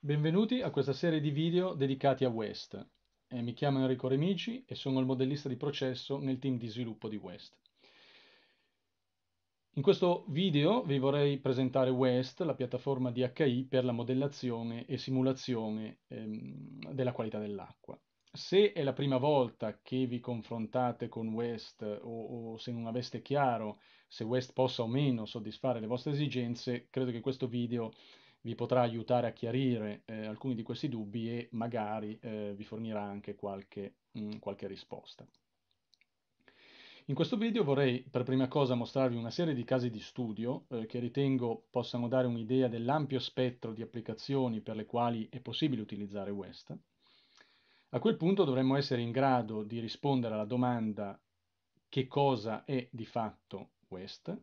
Benvenuti a questa serie di video dedicati a West. Eh, mi chiamo Enrico Remici e sono il modellista di processo nel team di sviluppo di West. In questo video vi vorrei presentare West, la piattaforma DHI per la modellazione e simulazione ehm, della qualità dell'acqua. Se è la prima volta che vi confrontate con West o, o se non aveste chiaro se West possa o meno soddisfare le vostre esigenze, credo che questo video vi potrà aiutare a chiarire eh, alcuni di questi dubbi e magari eh, vi fornirà anche qualche, mh, mm, qualche risposta. In questo video vorrei per prima cosa mostrarvi una serie di casi di studio eh, che ritengo possano dare un'idea dell'ampio spettro di applicazioni per le quali è possibile utilizzare West. A quel punto dovremmo essere in grado di rispondere alla domanda che cosa è di fatto West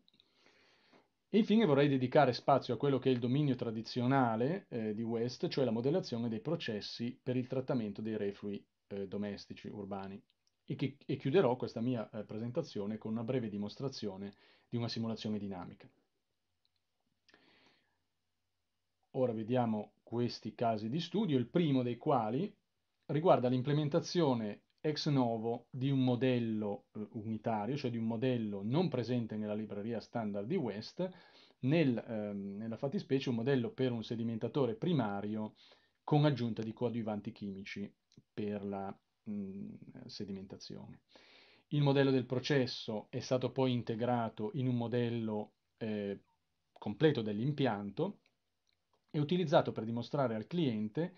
e infine vorrei dedicare spazio a quello che è il dominio tradizionale eh, di West, cioè la modellazione dei processi per il trattamento dei reflui eh, domestici urbani. E, che, e, chiuderò questa mia eh, presentazione con una breve dimostrazione di una simulazione dinamica. Ora vediamo questi casi di studio, il primo dei quali riguarda l'implementazione ex novo di un modello eh, unitario, cioè di un modello non presente nella libreria standard di West, nel, ehm, nella fattispecie un modello per un sedimentatore primario con aggiunta di coadiuvanti chimici per la mh, mm, sedimentazione. Il modello del processo è stato poi integrato in un modello eh, completo dell'impianto e utilizzato per dimostrare al cliente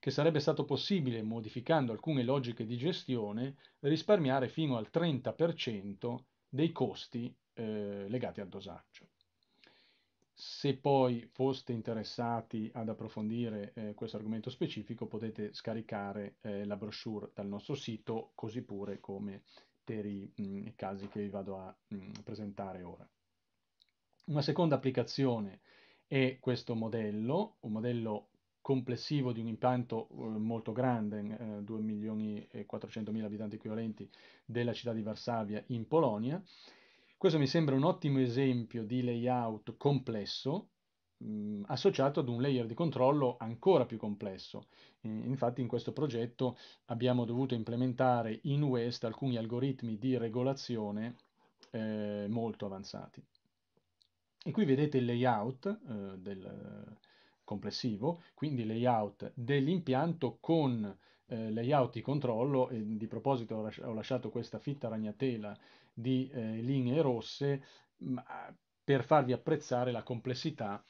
che sarebbe stato possibile, modificando alcune logiche di gestione, risparmiare fino al 30% dei costi eh, legati al dosaggio. Se poi foste interessati ad approfondire eh, questo argomento specifico potete scaricare eh, la brochure dal nostro sito, così pure come per i mh, mm, casi che vi vado a mh, mm, presentare ora. Una seconda applicazione è questo modello, un modello complessivo di un impianto eh, molto grande, eh, 2 milioni e 400 mila abitanti equivalenti della città di Varsavia in Polonia. Questo mi sembra un ottimo esempio di layout complesso mh, mm, associato ad un layer di controllo ancora più complesso. infatti in questo progetto abbiamo dovuto implementare in West alcuni algoritmi di regolazione eh, molto avanzati. E qui vedete il layout eh, del, complessivo, quindi layout dell'impianto con eh, layout di controllo, e di proposito ho lasciato questa fitta ragnatela di eh, linee rosse per farvi apprezzare la complessità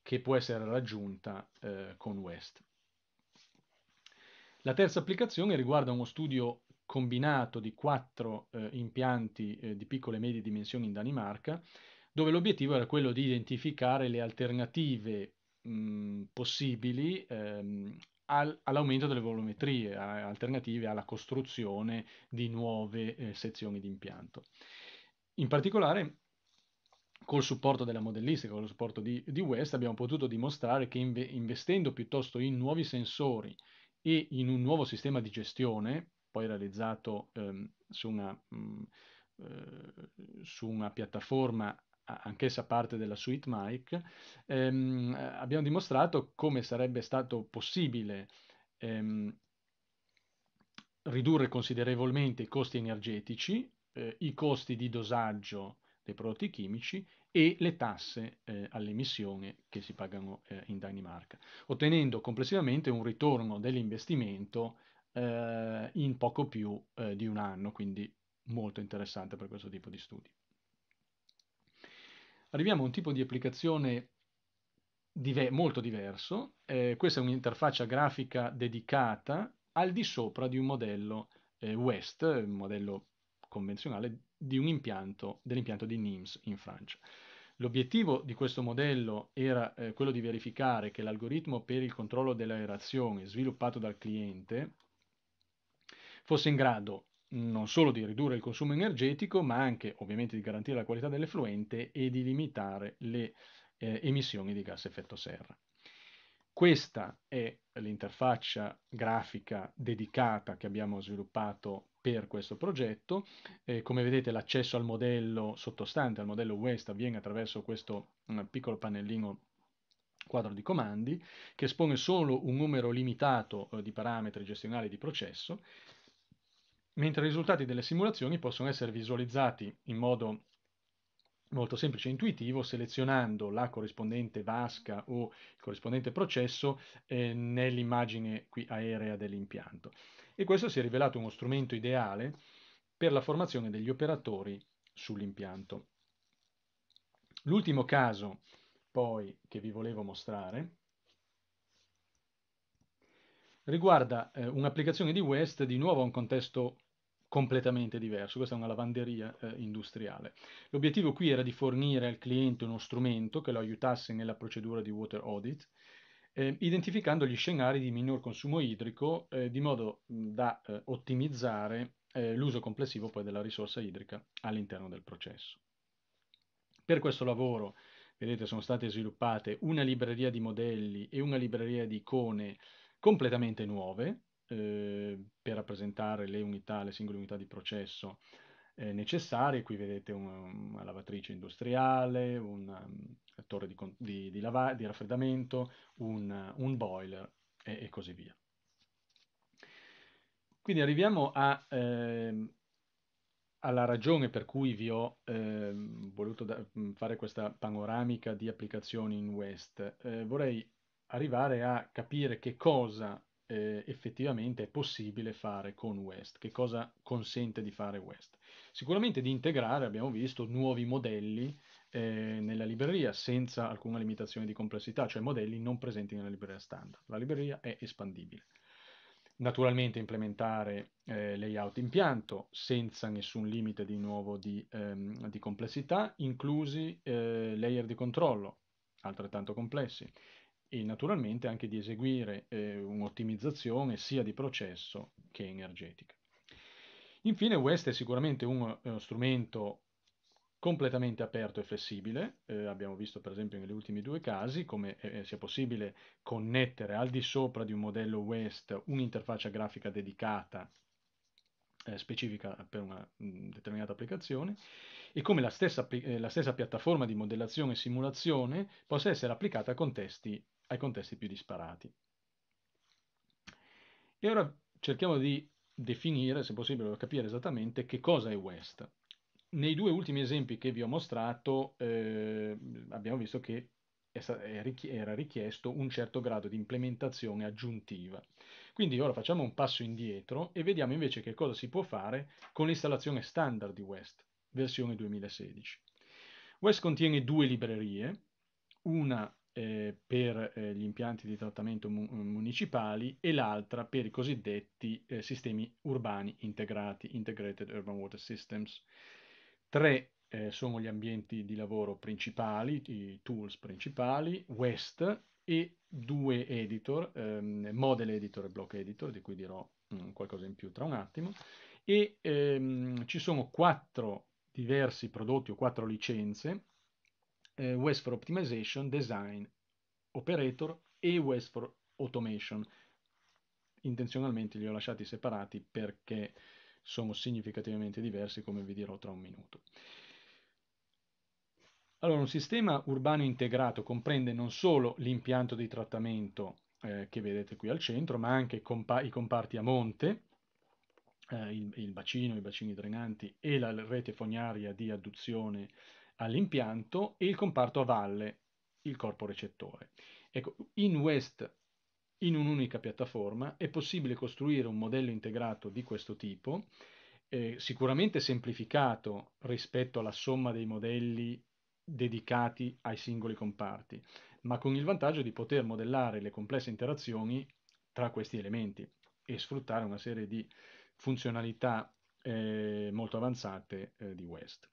che può essere raggiunta eh, con West. La terza applicazione riguarda uno studio combinato di quattro eh, impianti eh, di piccole e medie dimensioni in Danimarca, dove l'obiettivo era quello di identificare le alternative mh, possibili ehm, al, all'aumento delle volumetrie a, alternative alla costruzione di nuove eh, sezioni di impianto. In particolare col supporto della modellistica, con lo supporto di, di West, abbiamo potuto dimostrare che inve- investendo piuttosto in nuovi sensori e in un nuovo sistema di gestione, poi realizzato ehm, su, una, mh, eh, su, una, piattaforma anch'essa parte della suite Mike, ehm, eh, abbiamo dimostrato come sarebbe stato possibile ehm, ridurre considerevolmente i costi energetici, eh, i costi di dosaggio dei prodotti chimici e le tasse eh, all'emissione che si pagano eh, in Danimarca, ottenendo complessivamente un ritorno dell'investimento eh, in poco più eh, di un anno, quindi molto interessante per questo tipo di studi arriviamo a un tipo di applicazione dive- molto diverso. Eh, questa è un'interfaccia grafica dedicata al di sopra di un modello eh, West, un modello convenzionale di un impianto, dell'impianto di NIMS in Francia. L'obiettivo di questo modello era eh, quello di verificare che l'algoritmo per il controllo dell'aerazione sviluppato dal cliente fosse in grado non solo di ridurre il consumo energetico, ma anche ovviamente di garantire la qualità dell'effluente e di limitare le eh, emissioni di gas effetto serra. Questa è l'interfaccia grafica dedicata che abbiamo sviluppato per questo progetto. Eh, come vedete l'accesso al modello sottostante, al modello West, avviene attraverso questo mm, piccolo pannellino quadro di comandi che espone solo un numero limitato eh, di parametri gestionali di processo mentre i risultati delle simulazioni possono essere visualizzati in modo molto semplice e intuitivo selezionando la corrispondente vasca o il corrispondente processo eh, nell'immagine qui aerea dell'impianto. E questo si è rivelato uno strumento ideale per la formazione degli operatori sull'impianto. L'ultimo caso poi che vi volevo mostrare riguarda eh, un'applicazione di West di nuovo a un contesto completamente diverso, questa è una lavanderia eh, industriale. L'obiettivo qui era di fornire al cliente uno strumento che lo aiutasse nella procedura di water audit, eh, identificando gli scenari di minor consumo idrico eh, di modo da eh, ottimizzare eh, l'uso complessivo poi della risorsa idrica all'interno del processo. Per questo lavoro, vedete, sono state sviluppate una libreria di modelli e una libreria di icone completamente nuove, eh, per rappresentare le unità, le singole unità di processo eh, necessarie. Qui vedete una, una lavatrice industriale, una, una mm, torre di, di, di, lava, di raffreddamento, un, un boiler e, e, così via. Quindi arriviamo a, eh, alla ragione per cui vi ho eh, voluto mm, fare questa panoramica di applicazioni in West. Eh, vorrei arrivare a capire che cosa eh, effettivamente è possibile fare con West, che cosa consente di fare West. Sicuramente di integrare, abbiamo visto, nuovi modelli eh, nella libreria senza alcuna limitazione di complessità, cioè modelli non presenti nella libreria standard. La libreria è espandibile. Naturalmente implementare eh, layout impianto senza nessun limite di nuovo di, ehm, di complessità, inclusi eh, layer di controllo altrettanto complessi, e naturalmente anche di eseguire eh, un'ottimizzazione sia di processo che energetica. Infine West è sicuramente un, uno eh, strumento completamente aperto e flessibile, eh, abbiamo visto per esempio negli ultimi due casi come eh, eh, sia possibile connettere al di sopra di un modello West un'interfaccia grafica dedicata eh, specifica per una mm, determinata applicazione e come la stessa, la stessa, piattaforma di modellazione e simulazione possa essere applicata a contesti ai contesti più disparati. E ora cerchiamo di definire, se possibile, capire esattamente che cosa è West. Nei due ultimi esempi che vi ho mostrato eh, abbiamo visto che era richiesto un certo grado di implementazione aggiuntiva. Quindi ora facciamo un passo indietro e vediamo invece che cosa si può fare con l'installazione standard di West, versione 2016. West contiene due librerie, una eh, per eh, gli impianti di trattamento mu- eh, municipali e l'altra per i cosiddetti eh, sistemi urbani integrati, Integrated Urban Water Systems. Tre eh, sono gli ambienti di lavoro principali, i tools principali, West e due editor, ehm, Model Editor e Block Editor, di cui dirò mh, mm, qualcosa in più tra un attimo, e ehm, ci sono quattro diversi prodotti o quattro licenze eh, West for Optimization, Design Operator e West for Automation. Intenzionalmente li ho lasciati separati perché sono significativamente diversi, come vi dirò tra un minuto. Allora, un sistema urbano integrato comprende non solo l'impianto di trattamento eh, che vedete qui al centro, ma anche compa i comparti a monte, eh, il, il, bacino, i bacini drenanti e la rete fognaria di adduzione all'impianto e il comparto a valle, il corpo recettore. Ecco, in West, in un'unica piattaforma, è possibile costruire un modello integrato di questo tipo, eh, sicuramente semplificato rispetto alla somma dei modelli dedicati ai singoli comparti, ma con il vantaggio di poter modellare le complesse interazioni tra questi elementi e sfruttare una serie di funzionalità eh, molto avanzate eh, di West.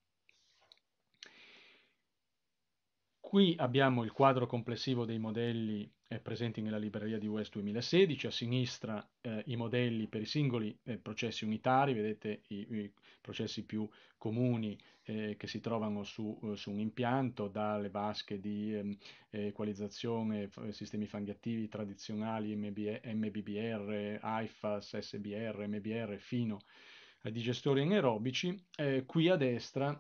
Qui abbiamo il quadro complessivo dei modelli eh, presenti nella libreria di West 2016, a sinistra eh, i modelli per i singoli eh, processi unitari, vedete i, i processi più comuni eh, che si trovano su, eh, su, un impianto, dalle vasche di ehm, eh, equalizzazione, sistemi fanghiattivi tradizionali, MB, MBBR, IFAS, SBR, MBR, fino ai digestori anaerobici. qui a destra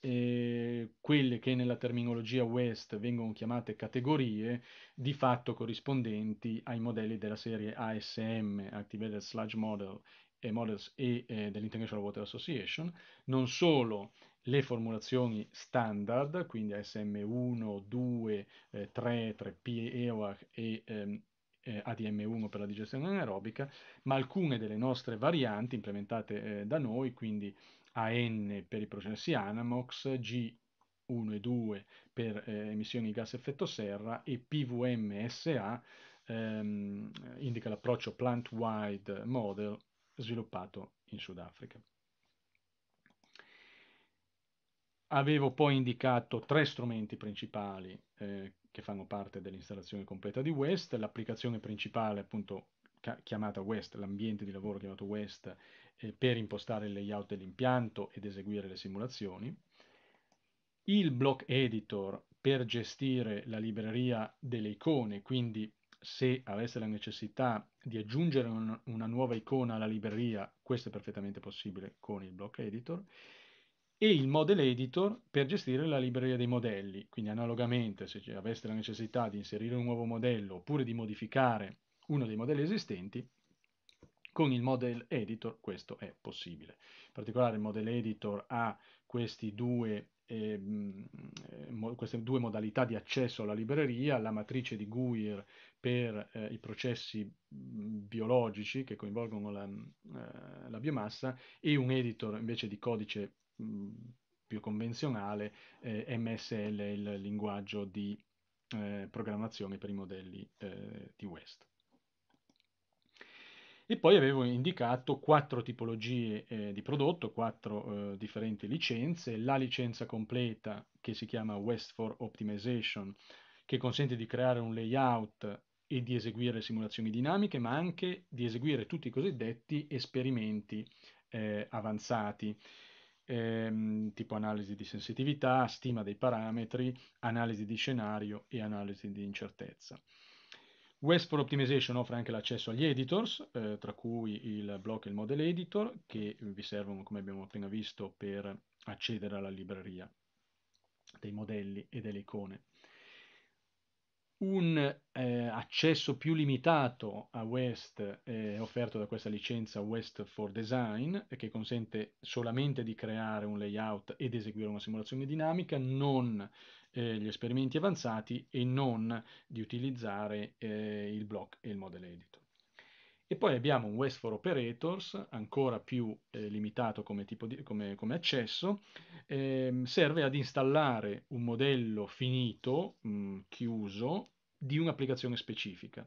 eh, quelle che nella terminologia West vengono chiamate categorie, di fatto corrispondenti ai modelli della serie ASM, Activated Sludge Model e Models e eh, dell'International Water Association, non solo le formulazioni standard, quindi ASM1, 2, eh, 3, 3P, EOAC e ehm, eh, ADM1 per la digestione anaerobica, ma alcune delle nostre varianti implementate eh, da noi, quindi AN per i processi ANAMOX, G1 e 2 per eh, emissioni di gas effetto serra e PVMSA ehm, indica l'approccio plant-wide model sviluppato in Sudafrica. Avevo poi indicato tre strumenti principali eh, che fanno parte dell'installazione completa di West, l'applicazione principale appunto chiamata West, l'ambiente di lavoro chiamato West, eh, per impostare il layout dell'impianto ed eseguire le simulazioni. Il block editor per gestire la libreria delle icone, quindi se avesse la necessità di aggiungere un, una nuova icona alla libreria, questo è perfettamente possibile con il block editor, e il model editor per gestire la libreria dei modelli, quindi analogamente se aveste la necessità di inserire un nuovo modello oppure di modificare uno dei modelli esistenti, con il model editor questo è possibile. In particolare il model editor ha due, ehm, eh, mo, queste due modalità di accesso alla libreria, la matrice di Guir per eh, i processi mm, biologici che coinvolgono la, eh, la, biomassa e un editor invece di codice mm, più convenzionale, eh, MSL, il linguaggio di eh, programmazione per i modelli eh, di West. E poi avevo indicato quattro tipologie eh, di prodotto, quattro eh, differenti licenze, la licenza completa che si chiama West for Optimization, che consente di creare un layout e di eseguire simulazioni dinamiche, ma anche di eseguire tutti i cosiddetti esperimenti eh, avanzati, ehm, tipo analisi di sensitività, stima dei parametri, analisi di scenario e analisi di incertezza. West for Optimization offre anche l'accesso agli editors, eh, tra cui il block e il model editor, che vi servono, come abbiamo appena visto, per accedere alla libreria dei modelli e delle icone un eh, accesso più limitato a West eh, offerto da questa licenza West for Design che consente solamente di creare un layout ed eseguire una simulazione dinamica, non eh, gli esperimenti avanzati e non di utilizzare eh, il block e il model editor. E poi abbiamo un West for Operators, ancora più eh, limitato come, di, come, come accesso, eh, serve ad installare un modello finito, mh, mm, chiuso, di un'applicazione specifica.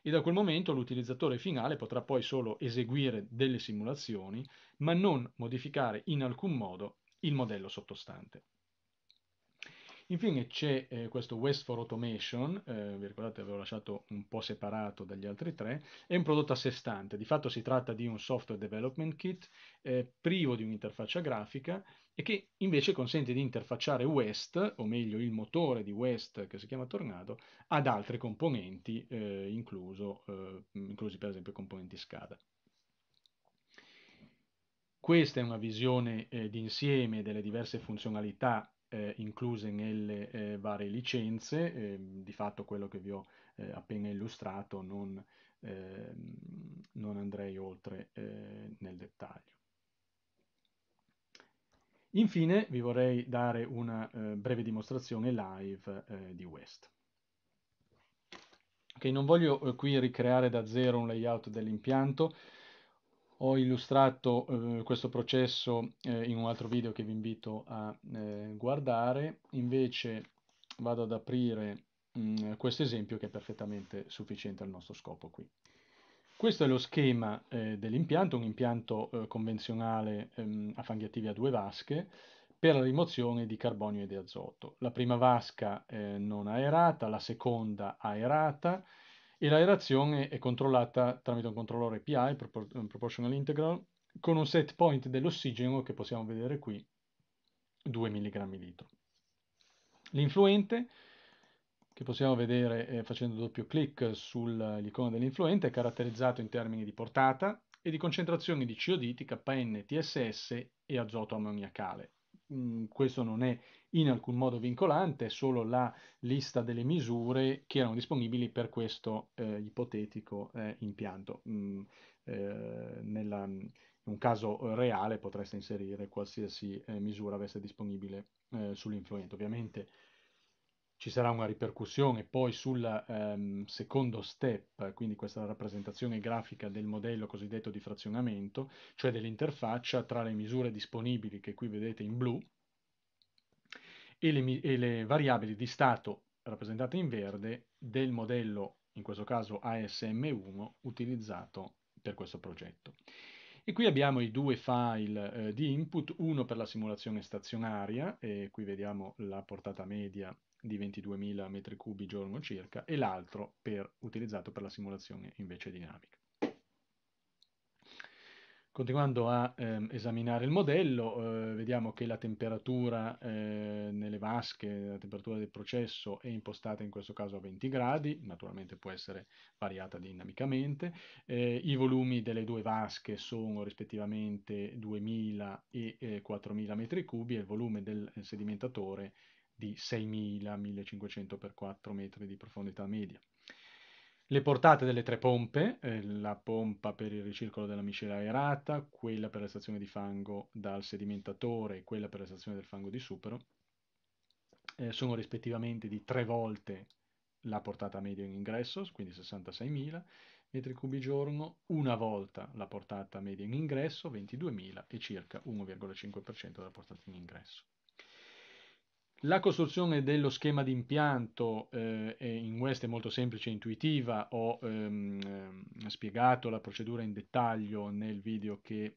E da quel momento l'utilizzatore finale potrà poi solo eseguire delle simulazioni, ma non modificare in alcun modo il modello sottostante. Infine c'è eh, questo West for Automation, eh, vi ricordate avevo lasciato un po' separato dagli altri tre, è un prodotto a sé stante, di fatto si tratta di un software development kit eh, privo di un'interfaccia grafica e che invece consente di interfacciare West, o meglio il motore di West che si chiama Tornado, ad altri componenti, eh, incluso, eh, inclusi per esempio componenti SCADA. Questa è una visione eh, d'insieme delle diverse funzionalità eh, incluse nelle eh, varie licenze, eh, di fatto quello che vi ho eh, appena illustrato non, ehm, non andrei oltre eh, nel dettaglio. Infine vi vorrei dare una eh, breve dimostrazione live di West. Okay, non voglio qui ricreare da zero un layout dell'impianto, ho illustrato eh, questo processo eh, in un altro video che vi invito a eh, guardare, invece vado ad aprire mm, questo esempio che è perfettamente sufficiente al nostro scopo qui. Questo è lo schema eh, dell'impianto, un impianto eh, convenzionale ehm, a fanghi attivi a due vasche per la rimozione di carbonio e di azoto. La prima vasca eh, non aerata, la seconda aerata, e l'aerazione è controllata tramite un controllore PI, Proportional Integral, con un set point dell'ossigeno che possiamo vedere qui, 2 mg litro. L'influente, che possiamo vedere eh, facendo doppio clic sull'icona dell'influente, è caratterizzato in termini di portata e di concentrazioni di COD, KN, TSS e azoto ammoniacale. Mm, questo non è in alcun modo vincolante, è solo la lista delle misure che erano disponibili per questo eh, ipotetico eh, impianto. Mm, eh, nella, in un caso reale potreste inserire qualsiasi eh, misura avesse disponibile eh, sull'influente. Ovviamente ci sarà una ripercussione poi sul ehm, secondo step, quindi questa rappresentazione grafica del modello cosiddetto di frazionamento, cioè dell'interfaccia tra le misure disponibili che qui vedete in blu, e le, e le variabili di stato rappresentate in verde del modello, in questo caso ASM1, utilizzato per questo progetto. E qui abbiamo i due file eh, di input, uno per la simulazione stazionaria, e qui vediamo la portata media di 22.000 m3 giorno circa, e l'altro per, utilizzato per la simulazione invece dinamica. Continuando a ehm, esaminare il modello, eh, vediamo che la temperatura eh, nelle vasche, la temperatura del processo è impostata in questo caso a 20 gradi, naturalmente può essere variata dinamicamente. Eh, I volumi delle due vasche sono rispettivamente 2000 e 4000 eh, metri cubi e il volume del eh, sedimentatore di 6000-1500 x 4 metri di profondità media le portate delle tre pompe, eh, la pompa per il ricircolo della miscela aerata, quella per l'estrazione di fango dal sedimentatore e quella per l'estrazione del fango di supero, eh, sono rispettivamente di tre volte la portata media in ingresso, quindi 66.000 metri cubi giorno, una volta la portata media in ingresso, 22.000 e circa 1,5% della portata in ingresso. La costruzione dello schema di impianto eh, in West è molto semplice e intuitiva, ho ehm, ehm, spiegato la procedura in dettaglio nel video che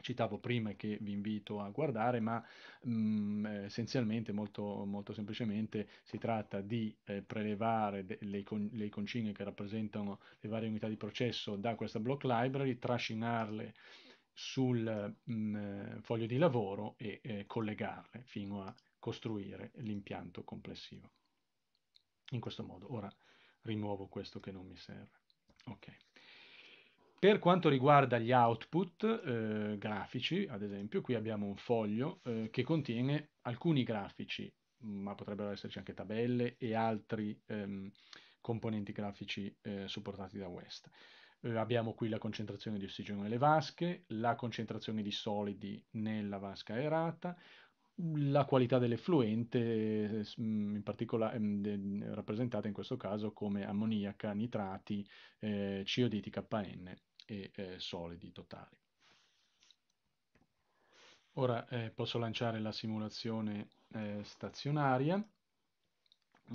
citavo prima e che vi invito a guardare, ma mh, mm, eh, essenzialmente, molto, molto, semplicemente, si tratta di eh, prelevare le, con le consigne che rappresentano le varie unità di processo da questa block library, trascinarle sul mh, mm, eh, foglio di lavoro e eh, collegarle fino a costruire l'impianto complessivo. In questo modo, ora rimuovo questo che non mi serve. Okay. Per quanto riguarda gli output eh, grafici, ad esempio, qui abbiamo un foglio eh, che contiene alcuni grafici, ma potrebbero esserci anche tabelle e altri ehm, componenti grafici eh, supportati da West. Eh, abbiamo qui la concentrazione di ossigeno nelle vasche, la concentrazione di solidi nella vasca aerata, la qualità dell'effluente, mm, in particolare mm, rappresentata in questo caso come ammoniaca, nitrati, eh, COD, TKN e eh, solidi totali. Ora eh, posso lanciare la simulazione eh, stazionaria,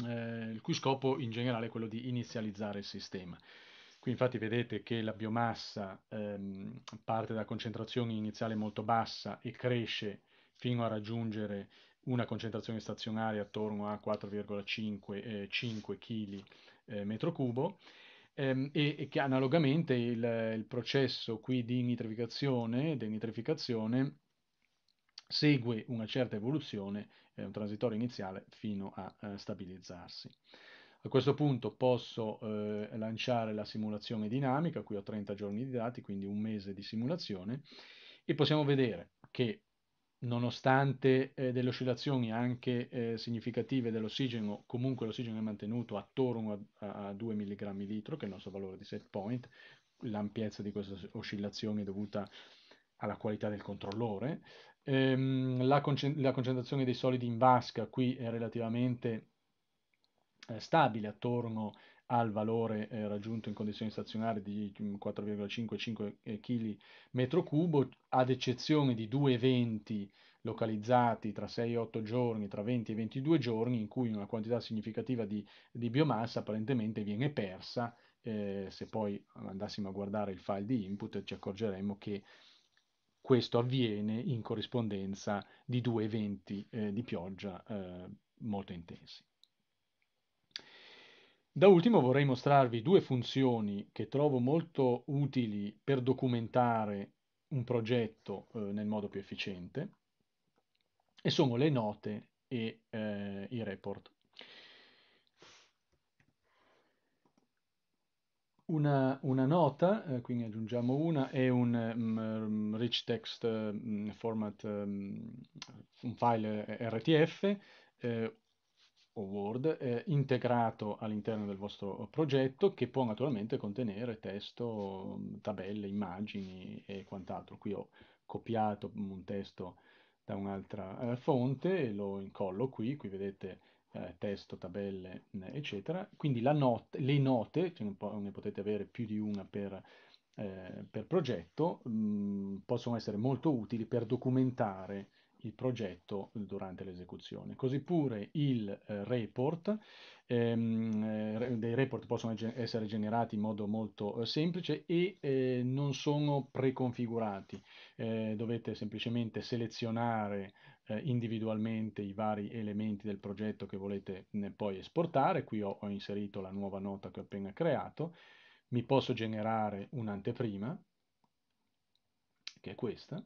eh, il cui scopo in generale è quello di inizializzare il sistema. Qui infatti vedete che la biomassa ehm, parte da concentrazioni iniziali molto bassa e cresce fino a raggiungere una concentrazione stazionaria attorno a 4,5 kg eh, eh, metro cubo ehm, e, e, che analogamente il, il, processo qui di nitrificazione, denitrificazione segue una certa evoluzione, eh, un transitorio iniziale fino a, a eh, stabilizzarsi. A questo punto posso eh, lanciare la simulazione dinamica, qui ho 30 giorni di dati, quindi un mese di simulazione, e possiamo vedere che nonostante eh, delle oscillazioni anche eh, significative dell'ossigeno, comunque l'ossigeno è mantenuto attorno a, a 2 mg litro, che è il nostro valore di set point, l'ampiezza di questa oscillazione è dovuta alla qualità del controllore. Ehm, la, concent la, concentrazione dei solidi in vasca qui è relativamente eh, stabile, attorno a al valore eh, raggiunto in condizioni stazionari di 4,55 5 kg metro cubo, ad eccezione di due eventi localizzati tra 6 e 8 giorni, tra 20 e 22 giorni, in cui una quantità significativa di, di biomassa apparentemente viene persa. Eh, se poi andassimo a guardare il file di input ci accorgeremmo che questo avviene in corrispondenza di due eventi eh, di pioggia eh, molto intensi. Da ultimo vorrei mostrarvi due funzioni che trovo molto utili per documentare un progetto eh, nel modo più efficiente e sono le note e eh, i report. Una, una nota, eh, quindi aggiungiamo una, è un um, rich text um, format, um, un file RTF, eh, o Word eh, integrato all'interno del vostro progetto che può naturalmente contenere testo, tabelle, immagini e quant'altro. Qui ho copiato un testo da un'altra eh, fonte e lo incollo qui, qui vedete eh, testo, tabelle, mm, eccetera. Quindi not le note, cioè ne, potete avere più di una per, eh, per progetto, mh, mm, possono essere molto utili per documentare il progetto durante l'esecuzione. Così pure il eh, report, ehm, eh, dei report possono essere generati in modo molto eh, semplice e eh, non sono preconfigurati, eh, dovete semplicemente selezionare eh, individualmente i vari elementi del progetto che volete poi esportare, qui ho, ho inserito la nuova nota che ho appena creato, mi posso generare un'anteprima, che è questa,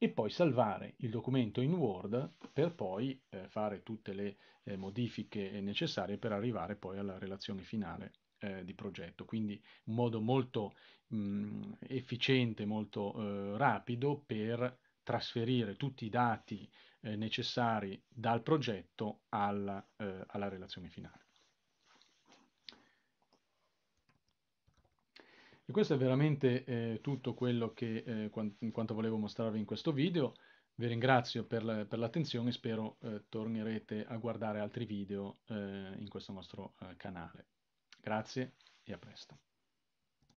e poi salvare il documento in Word per poi eh, fare tutte le eh, modifiche necessarie per arrivare poi alla relazione finale eh, di progetto. Quindi un modo molto mh, mm, efficiente, molto eh, rapido per trasferire tutti i dati eh, necessari dal progetto alla, eh, alla relazione finale. E questo è veramente eh, tutto quello che eh, in quanto volevo mostrarvi in questo video. Vi ringrazio per, per l'attenzione e spero eh, tornerete a guardare altri video eh, in questo nostro eh, canale. Grazie e a presto.